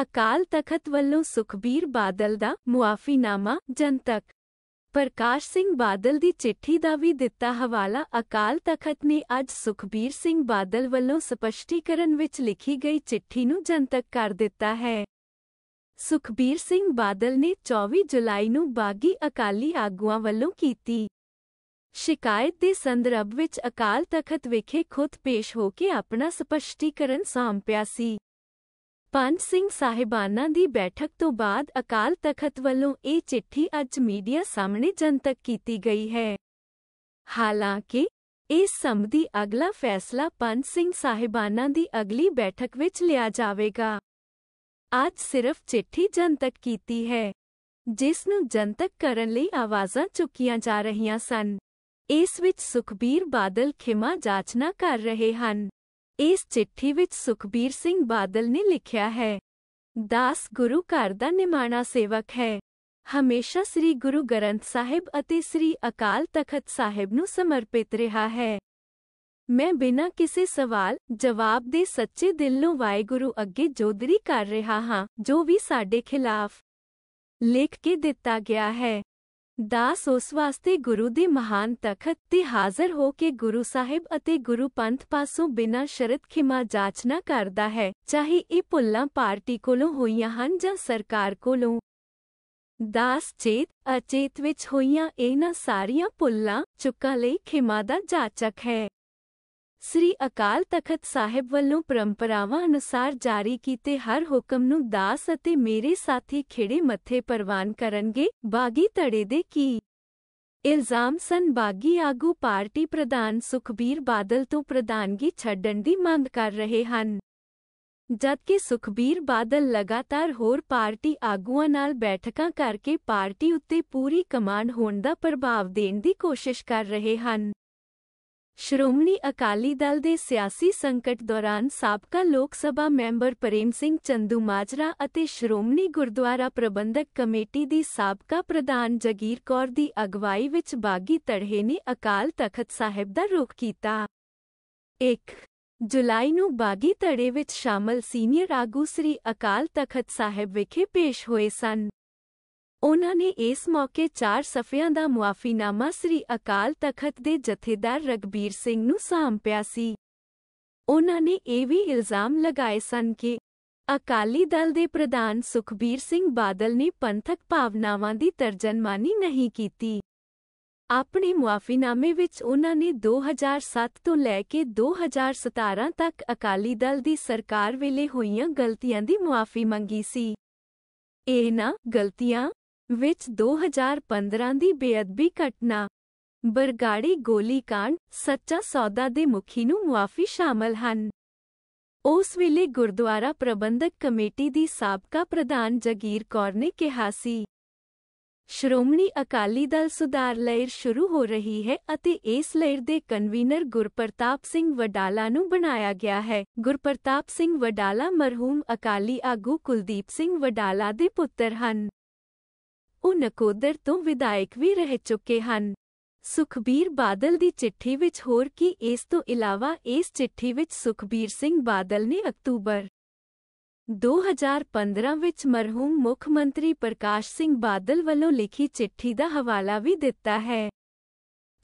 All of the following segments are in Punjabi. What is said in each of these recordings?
ਅਕਾਲ ਤਖਤ ਵੱਲੋਂ ਸੁਖਬੀਰ ਬਾਦਲ ਦਾ ਮੁਆਫੀਨਾਮਾ ਜਨਤਕ ਪ੍ਰਕਾਸ਼ ਸਿੰਘ ਬਾਦਲ ਦੀ ਚਿੱਠੀ ਦਾ ਵੀ ਦਿੱਤਾ ਹਵਾਲਾ ਅਕਾਲ ਤਖਤ ਨੇ ਅੱਜ ਸੁਖਬੀਰ ਸਿੰਘ ਬਾਦਲ ਵੱਲੋਂ ਸਪਸ਼ਟੀਕਰਨ ਵਿੱਚ ਲਿਖੀ ਗਈ ਚਿੱਠੀ ਨੂੰ ਜਨਤਕ ਕਰ ਦਿੱਤਾ ਹੈ ਸੁਖਬੀਰ ਸਿੰਘ ਬਾਦਲ ਨੇ 24 ਜੁਲਾਈ ਨੂੰ ਬਾਗੀ ਅਕਾਲੀ ਆਗੂਆਂ ਵੱਲੋਂ ਕੀਤੀ ਸ਼ਿਕਾਇਤ ਦੇ ਸੰਦਰਭ ਵਿੱਚ ਅਕਾਲ ਤਖਤ ਵਿਖੇ ਖੁਦ ਪੇਸ਼ ਹੋ ਕੇ ਆਪਣਾ ਸਪਸ਼ਟੀਕਰਨ ਸਾਂਪਿਆ ਸੀ ਪੰਜ ਸਿੰਘ ਸਾਹਿਬਾਨਾਂ ਦੀ ਬੈਠਕ ਤੋਂ ਬਾਅਦ ਅਕਾਲ ਤਖਤ ਵੱਲੋਂ ਇਹ ਚਿੱਠੀ ਅੱਜ ਮੀਡੀਆ ਸਾਹਮਣੇ ਜਨਤਕ ਕੀਤੀ ਗਈ ਹੈ ਹਾਲਾਂਕਿ ਇਸ ਸੰਬੰਧੀ ਅਗਲਾ ਫੈਸਲਾ ਪੰਜ ਸਿੰਘ ਸਾਹਿਬਾਨਾਂ ਦੀ ਅਗਲੀ ਬੈਠਕ ਵਿੱਚ ਲਿਆ ਜਾਵੇਗਾ ਅੱਜ ਸਿਰਫ ਚਿੱਠੀ ਜਨਤਕ ਕੀਤੀ ਹੈ ਜਿਸ ਨੂੰ ਜਨਤਕ ਕਰਨ ਲਈ ਆਵਾਜ਼ਾਂ ਚੁੱਕੀਆਂ ਜਾ ਰਹੀਆਂ ਸਨ ਇਸ ਵਿੱਚ ਸੁਖਬੀਰ ਬਾਦਲ ਖਿਮਾ ਜਾਚਨਾ ਕਰ ਰਹੇ ਹਨ इस चिट्ठी विच सुखबीर सिंह बादल ने लिखा है दास गुरु घर का निमाणा सेवक है हमेशा श्री गुरु ग्रंथ साहिब अते श्री अकाल तखत साहिब नु समर्पित रहा है मैं बिना किसी सवाल जवाब दे सच्चे दिल नु गुरु अगे जोदरी कर रहा हाँ जो भी साढ़े खिलाफ लिख के दिता गया है ਦਾਸ ਉਸ ਵਾਸਤੇ ਗੁਰੂ ਦੇ ਮਹਾਨ ਤਖਤ ਤੇ ਹਾਜ਼ਰ ਹੋ ਕੇ ਗੁਰੂ ਸਾਹਿਬ ਅਤੇ ਗੁਰੂ ਪੰਥ ਪਾਸੋਂ ਬਿਨਾਂ ਸ਼ਰਤ ਖਿਮਾ ਜਾਚਨਾ ਕਰਦਾ ਹੈ ਚਾਹੇ ਇਹ ਪੁੱਲਾਂ ਪਾਰਟੀ ਕੋਲੋਂ ਹੋਈਆਂ ਹਨ ਜਾਂ ਸਰਕਾਰ ਕੋਲੋਂ ਦਾਸ ਚੇਤ ਅਚੇਤ ਵਿੱਚ ਹੋਈਆਂ ਇਹਨਾਂ ਸਾਰੀਆਂ ਪੁੱਲਾਂ ਚੁੱਕਾ ਲਈ ਖਿਮਾ ਦਾ ਜਾਚਕ ਹੈ ਸ੍ਰੀ ਅਕਾਲ ਤਖਤ ਸਾਹਿਬ ਵੱਲੋਂ ਪਰੰਪਰਾਵਾਂ ਅਨੁਸਾਰ ਜਾਰੀ ਕੀਤੇ ਹਰ ਹੁਕਮ ਨੂੰ ਦਾਸ ਅਤੇ ਮੇਰੇ ਸਾਥੀ ਖੇੜੇ ਮੱਥੇ ਪਰਵਾਨ ਕਰਨਗੇ ਬਾਗੀ ਤੜੇ ਦੇ ਕੀ ਇਲਜ਼ਾਮ ਸਨ ਬਾਗੀ ਆਗੂ ਪਾਰਟੀ ਪ੍ਰਧਾਨ ਸੁਖਬੀਰ ਬਾਦਲ ਤੋਂ ਪ੍ਰਧਾਨਗੀ ਛੱਡਣ ਦੀ ਮੰਗ ਕਰ ਰਹੇ ਹਨ ਜਦਕਿ ਸੁਖਬੀਰ ਬਾਦਲ ਲਗਾਤਾਰ ਹੋਰ ਪਾਰਟੀ ਆਗੂਆਂ ਨਾਲ ਬੈਠਕਾਂ ਕਰਕੇ ਪਾਰਟੀ ਉੱਤੇ ਪੂਰੀ ਕਮਾਂਡ ਹੋਣ ਦਾ ਪ੍ਰਭਾਵ ਦੇਣ ਦੀ ਕੋਸ਼ਿਸ਼ ਕਰ ਰਹੇ ਹਨ ਸ਼੍ਰੋਮਣੀ ਅਕਾਲੀ ਦਲ ਦੇ ਸਿਆਸੀ ਸੰਕਟ ਦੌਰਾਨ ਸਾਬਕਾ ਲੋਕ ਸਭਾ ਮੈਂਬਰ ਪ੍ਰੇਮ ਸਿੰਘ ਚੰਦੂ ਮਾਜਰਾ ਅਤੇ ਸ਼੍ਰੋਮਣੀ ਗੁਰਦੁਆਰਾ ਪ੍ਰਬੰਧਕ ਕਮੇਟੀ ਦੀ ਸਾਬਕਾ ਪ੍ਰਧਾਨ ਜਗੀਰ ਕੌਰ ਦੀ ਅਗਵਾਈ ਵਿੱਚ ਬਾਗੀ ਤੜਹੇ ਨੇ ਅਕਾਲ ਤਖਤ ਸਾਹਿਬ ਦਾ ਰੁਖ ਕੀਤਾ 1 ਜੁਲਾਈ ਨੂੰ ਬਾਗੀ ਤੜੇ ਵਿੱਚ ਸ਼ਾਮਲ ਸੀਨੀਅਰ ਆਗੂ ਸ੍ਰੀ ਅਕਾਲ ਤਖਤ ਸਾਹਿਬ ਵਿਖੇ ਪੇਸ਼ ਹੋਏ ਸਨ ਉਨ੍ਹਾਂ ਨੇ ਇਸ ਮੌਕੇ ਚਾਰ ਸਫ਼ਿਆਂ ਦਾ ਮੁਆਫੀਨਾਮਾ ਸ੍ਰੀ ਅਕਾਲ ਤਖਤ ਦੇ ਜਥੇਦਾਰ ਰਗਬੀਰ ਸਿੰਘ ਨੂੰ ਸਾਂਪਿਆ ਸੀ ਉਨ੍ਹਾਂ ਨੇ ਇਹ ਵੀ ਇਲਜ਼ਾਮ ਲਗਾਏ ਸਨ ਕਿ ਅਕਾਲੀ ਦਲ ਦੇ ਪ੍ਰਧਾਨ ਸੁਖਬੀਰ ਸਿੰਘ ਬਾਦਲ ਨੇ ਪੰਥਕ ਭਾਵਨਾਵਾਂ ਦੀ ਤਰਜਮਾਨੀ ਨਹੀਂ ਕੀਤੀ ਆਪਣੇ ਮੁਆਫੀਨਾਮੇ ਵਿੱਚ ਉਨ੍ਹਾਂ ਨੇ 2007 ਤੋਂ ਲੈ ਕੇ 2017 ਤੱਕ ਅਕਾਲੀ ਦਲ ਦੀ ਸਰਕਾਰ ਵੇਲੇ ਹੋਈਆਂ ਗਲਤੀਆਂ ਦੀ ਮੁਆਫੀ ਮੰਗੀ ਸੀ ਇਹਨਾਂ ਗਲਤੀਆਂ ਵਿੱਚ 2015 ਦੀ ਬੇਅਦਬੀ ਘਟਨਾ ਬਰਗਾੜੀ ਗੋਲੀकांड ਸੱਚਾ ਸੌਦਾ ਦੇ ਮੁਖੀ ਨੂੰ ਮੁਆਫੀ ਸ਼ਾਮਲ ਹਨ ਉਸ ਵੇਲੇ ਗੁਰਦੁਆਰਾ ਪ੍ਰਬੰਧਕ ਕਮੇਟੀ ਦੀ ਸਾਬਕਾ ਪ੍ਰਧਾਨ ਜਗੀਰ ਕੌਰ ਨੇ ਕਿਹਾ ਸੀ ਸ਼੍ਰੋਮਣੀ ਅਕਾਲੀ ਦਲ ਸੁਧਾਰ ਲਹਿਰ ਸ਼ੁਰੂ ਹੋ ਰਹੀ ਹੈ ਅਤੇ ਇਸ ਲਹਿਰ ਦੇ ਕਨਵੀਨਰ ਗੁਰਪ੍ਰਤਾਪ ਸਿੰਘ ਵਡਾਲਾ ਨੂੰ ਬਣਾਇਆ ਗਿਆ ਹੈ ਗੁਰਪ੍ਰਤਾਪ ਸਿੰਘ ਵਡਾਲਾ ਮਰਹੂਮ ਅਕਾਲੀ ਆਗੂ ਕੁਲਦੀਪ ਸਿੰਘ ਵਡਾਲਾ ਦੇ ਪੁੱਤਰ ਹਨ ਉਹ ਨਕੋਦਰ ਤੋਂ ਵਿਧਾਇਕ ਵੀ ਰਹਿ ਚੁੱਕੇ ਹਨ ਸੁਖਬੀਰ ਬਾਦਲ ਦੀ ਚਿੱਠੀ ਵਿੱਚ ਹੋਰ ਕੀ ਇਸ ਤੋਂ ਇਲਾਵਾ ਇਸ ਚਿੱਠੀ ਵਿੱਚ ਸੁਖਬੀਰ ਸਿੰਘ ਬਾਦਲ ਨੇ ਅਕਤੂਬਰ 2015 ਵਿੱਚ ਮਰਹੂਮ ਮੁੱਖ ਮੰਤਰੀ ਪ੍ਰਕਾਸ਼ ਸਿੰਘ ਬਾਦਲ ਵੱਲੋਂ ਲਿਖੀ ਚਿੱਠੀ ਦਾ ਹਵਾਲਾ ਵੀ ਦਿੱਤਾ ਹੈ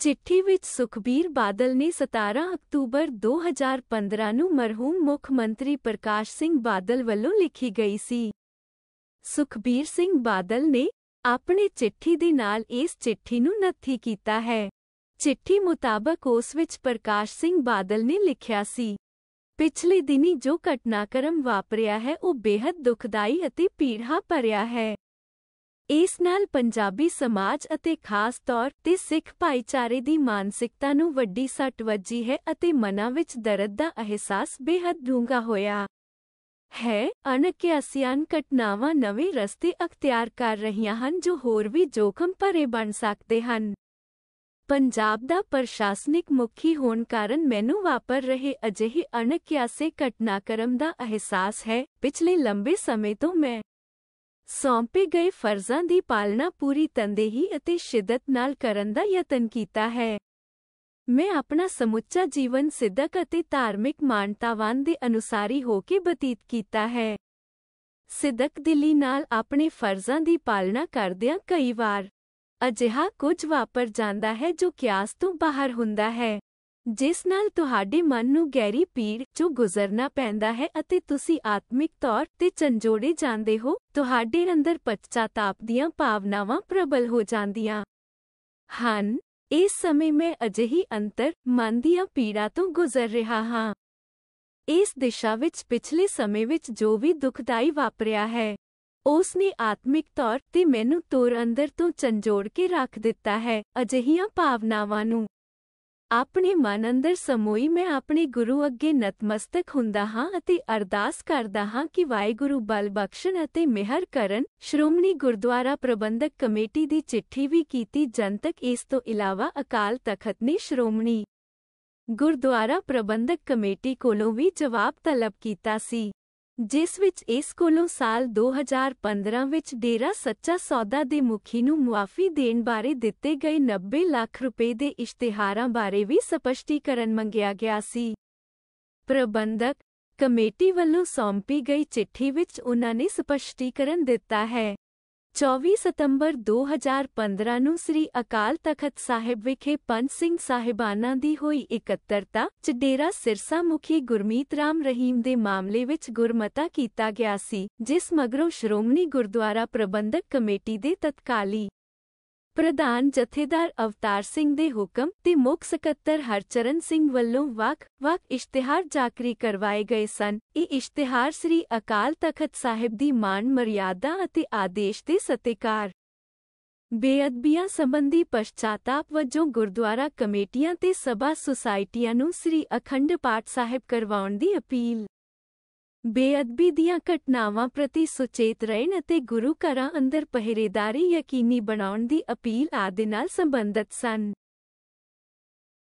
ਚਿੱਠੀ ਵਿੱਚ ਸੁਖਬੀਰ ਬਾਦਲ ਨੇ 17 ਅਕਤੂਬਰ 2015 ਨੂੰ ਮਰਹੂਮ ਮੁੱਖ ਮੰਤਰੀ ਪ੍ਰਕਾਸ਼ ਸਿੰਘ ਬਾਦਲ ਵੱਲੋਂ ਲਿਖੀ ਗਈ ਸੀ ਸੁਖਬੀਰ ਸਿੰਘ ਬਾਦਲ ਨੇ ਆਪਣੇ ਚਿੱਠੀ ਦੇ ਨਾਲ ਇਸ ਚਿੱਠੀ ਨੂੰ ਨੱਥੀ ਕੀਤਾ ਹੈ ਚਿੱਠੀ ਮੁਤਾਬਕ ਉਸ ਵਿੱਚ ਪ੍ਰਕਾਸ਼ ਸਿੰਘ ਬਾਦਲ ਨੇ ਲਿਖਿਆ ਸੀ ਪਿਛਲੇ ਦਿਨੀ ਜੋ ਘਟਨਾਕ੍ਰਮ ਵਾਪਰਿਆ ਹੈ ਉਹ ਬੇहद ਦੁਖਦਾਈ ਅਤੇ ਪੀੜਾ ਭਰਿਆ ਹੈ ਇਸ ਨਾਲ ਪੰਜਾਬੀ ਸਮਾਜ ਅਤੇ ਖਾਸ ਤੌਰ ਤੇ ਸਿੱਖ ਭਾਈਚਾਰੇ ਦੀ ਮਾਨਸਿਕਤਾ ਨੂੰ ਵੱਡੀ ਸੱਟ ਵੱਜੀ ਹੈ ਅਤੇ ਮਨਾਂ ਵਿੱਚ ਦਰਦ ਦਾ ਅਹਿਸਾਸ ਬੇहद ਡੂੰਘਾ ਹੋਇਆ ਹੈ ਅਣਕਿਆਸੀਆਂ ਘਟਨਾਵਾਂ ਨਵੇਂ ਰਸਤੇ ਅਖਤਿਆਰ ਕਰ ਰਹੀਆਂ ਹਨ ਜੋ ਹੋਰ ਵੀ ਜੋਖਮ ਭਰੇ ਬਣ ਸਕਦੇ ਹਨ ਪੰਜਾਬ ਦਾ ਪ੍ਰਸ਼ਾਸਨਿਕ ਮੁਖੀ ਹੋਣ ਕਾਰਨ ਮੈਨੂੰ ਵਾਪਰ ਰਹੇ ਅਜਿਹੇ ਅਣਕਿਆਸੇ ਘਟਨਾਕ੍ਰਮ ਦਾ ਅਹਿਸਾਸ ਹੈ ਪਿਛਲੇ ਲੰਬੇ ਸਮੇਂ ਤੋਂ ਮੈਂ ਸੌਂਪੇ ਗਏ ਫਰਜ਼ਾਂ ਦੀ ਪਾਲਣਾ ਪੂਰੀ ਤੰਦੇਹੀ ਅਤੇ ਸ਼ਿੱਦਤ ਨਾਲ ਕਰਨ ਦਾ ਯਤਨ ਕੀਤਾ ਹੈ ਮੈਂ ਆਪਣਾ ਸਮੁੱਚਾ ਜੀਵਨ ਸਿੱਧਕ ਅਤੇ ਧਾਰਮਿਕ ਮਾਨਤਾਵਾਂ ਦੇ ਅਨੁਸਾਰੀ ਹੋ ਕੇ ਬਤੀਤ ਕੀਤਾ ਹੈ ਸਿੱਧਕ ਦਿਲੀ ਨਾਲ ਆਪਣੇ ਫਰਜ਼ਾਂ ਦੀ ਪਾਲਣਾ ਕਰਦਿਆਂ ਕਈ ਵਾਰ ਅਜਿਹਾ ਕੁਝ ਵਾਪਰ ਜਾਂਦਾ ਹੈ ਜੋ ਕਿਆਸ ਤੋਂ ਬਾਹਰ ਹੁੰਦਾ ਹੈ ਜਿਸ ਨਾਲ ਤੁਹਾਡੇ ਮਨ ਨੂੰ ਗਹਿਰੀ ਪੀੜ ਚੋਂ ਗੁਜ਼ਰਨਾ ਪੈਂਦਾ ਹੈ ਅਤੇ ਤੁਸੀਂ ਆਤਮਿਕ ਤੌਰ ਤੇ ਚੰਜੋੜੇ ਜਾਂਦੇ ਹੋ ਤੁਹਾਡੇ ਅੰਦਰ ਪਛਤਾਪ ਦੀਆਂ ਭਾਵਨਾਵਾਂ ਪ੍ਰਬਲ ਹੋ ਜਾਂਦੀਆਂ ਹਨ ਇਸ ਸਮੇਂ ਮੈਂ ਅਜਿਹੀ ਅੰਤਰ ਮਨ ਦੀਆਂ ਪੀੜਾ ਤੋਂ ਗੁਜ਼ਰ ਰਿਹਾ ਹਾਂ ਇਸ ਦਿਸ਼ਾ ਵਿੱਚ ਪਿਛਲੇ ਸਮੇਂ ਵਿੱਚ ਜੋ ਵੀ ਦੁਖਦਾਈ ਵਾਪਰਿਆ ਹੈ ਉਸ ਨੇ ਆਤਮਿਕ ਤੌਰ ਤੇ ਮੈਨੂੰ ਤੋਰ ਅੰਦਰ ਤੋਂ ਚੰਜੋੜ ਕੇ ਰੱਖ ਦਿੱਤਾ ਹੈ ਅਜਿਹੀਆਂ ਭਾਵਨਾਵਾਂ ਨੂੰ ਆਪਣੇ ਮਨ ਅੰਦਰ ਸਮੋਈ ਮੈਂ ਆਪਣੇ ਗੁਰੂ ਅੱਗੇ ਨਤਮਸਤਕ ਹੁੰਦਾ ਹਾਂ ਅਤੇ ਅਰਦਾਸ ਕਰਦਾ ਹਾਂ ਕਿ ਵਾਹਿਗੁਰੂ ਬਲ ਬਖਸ਼ਣ ਅਤੇ ਮਿਹਰ ਕਰਨ ਸ਼੍ਰੋਮਣੀ ਗੁਰਦੁਆਰਾ ਪ੍ਰਬੰਧਕ ਕਮੇਟੀ ਦੀ ਚਿੱਠੀ ਵੀ ਕੀਤੀ ਜਨਤਕ ਇਸ ਤੋਂ ਇਲਾਵਾ ਅਕਾਲ ਤਖਤ ਨੇ ਸ਼੍ਰੋਮਣੀ ਗੁਰਦੁਆਰਾ ਪ੍ਰਬੰਧਕ ਕਮੇਟੀ ਕੋਲੋਂ ਵੀ ਜਵਾਬ ਤਲਬ ਕੀਤਾ ਸੀ ਜਿਸ ਵਿੱਚ ਇਸ ਕੋਲੋਂ ਸਾਲ 2015 ਵਿੱਚ ਡੇਰਾ ਸੱਚਾ ਸੌਦਾ ਦੇ ਮੁਖੀ ਨੂੰ ਮੁਆਫੀ ਦੇਣ ਬਾਰੇ ਦਿੱਤੇ ਗਏ 90 ਲੱਖ ਰੁਪਏ ਦੇ ਇਸ਼ਤਿਹਾਰਾਂ ਬਾਰੇ ਵੀ ਸਪਸ਼ਟੀਕਰਨ ਮੰਗਿਆ ਗਿਆ ਸੀ ਪ੍ਰਬੰਧਕ ਕਮੇਟੀ ਵੱਲੋਂ ਸੌਂਪੀ ਗਈ ਚਿੱਠੀ ਵਿੱਚ ਉਨ੍ਹਾਂ ਨੇ ਸਪਸ਼ਟੀਕਰਨ ਦਿੱਤਾ ਹੈ 24 ਸਤੰਬਰ 2015 ਨੂੰ ਸ੍ਰੀ ਅਕਾਲ ਤਖਤ ਸਾਹਿਬ ਵਿਖੇ ਪੰਜ ਸਿੰਘ ਸਾਹਿਬਾਨਾਂ ਦੀ ਹੋਈ ਇਕੱਤਰਤਾ ਚ ਡੇਰਾ ਸਿਰਸਾ ਮੁਖੀ ਗੁਰਮੀਤ ਰਾਮ ਰਹੀਮ ਦੇ ਮਾਮਲੇ ਵਿੱਚ ਗੁਰਮਤਾ ਕੀਤਾ ਗਿਆ ਸੀ ਜਿਸ ਮਗਰੋਂ ਸ਼੍ਰੋਮਣੀ ਗੁਰਦੁਆਰਾ ਪ੍ਰਬੰਧਕ ਕਮੇਟੀ ਦੇ ਤਤਕਾਲੀ ਪ੍ਰਧਾਨ ਜਥੇਦਾਰ ਅਵਤਾਰ ਸਿੰਘ ਦੇ ਹੁਕਮ ਤੇ ਮੁੱਖ ਸਕੱਤਰ ਹਰਚਰਨ ਸਿੰਘ ਵੱਲੋਂ ਵੱਖ-ਵੱਖ ਇਸ਼ਤਿਹਾਰ ਜਾਕਰੀ ਕਰਵਾਏ ਗਏ ਸਨ ਇਹ ਇਸ਼ਤਿਹਾਰ ਸ੍ਰੀ ਅਕਾਲ ਤਖਤ ਸਾਹਿਬ ਦੀ ਮਾਨ ਮਰਿਆਦਾ ਅਤੇ ਆਦੇਸ਼ ਦੇ ਸਤਿਕਾਰ ਬੇਅਦਬੀਆਂ ਸੰਬੰਧੀ ਪਛਤਾਤਾਪ ਵਜੋਂ ਗੁਰਦੁਆਰਾ ਕਮੇਟੀਆਂ ਤੇ ਸਭਾ ਸੁਸਾਇਟੀਆਂ ਨੂੰ ਸ੍ਰੀ ਅਖੰਡ ਪਾਠ ਸਾਹਿਬ ਕਰਵਾਉਣ ਦੀ ਅਪੀਲ ਬੇਅਦਬੀ ਦੀਆਂ ਘਟਨਾਵਾਂ ਪ੍ਰਤੀ ਸੁਚੇਤ ਰਹਿਣ ਅਤੇ ਗੁਰੂ ਘਰਾਂ ਅੰਦਰ ਪਹਿਰੇਦਾਰੀ ਯਕੀਨੀ ਬਣਾਉਣ ਦੀ ਅਪੀਲ ਆਦਿ ਨਾਲ ਸੰਬੰਧਿਤ ਸਨ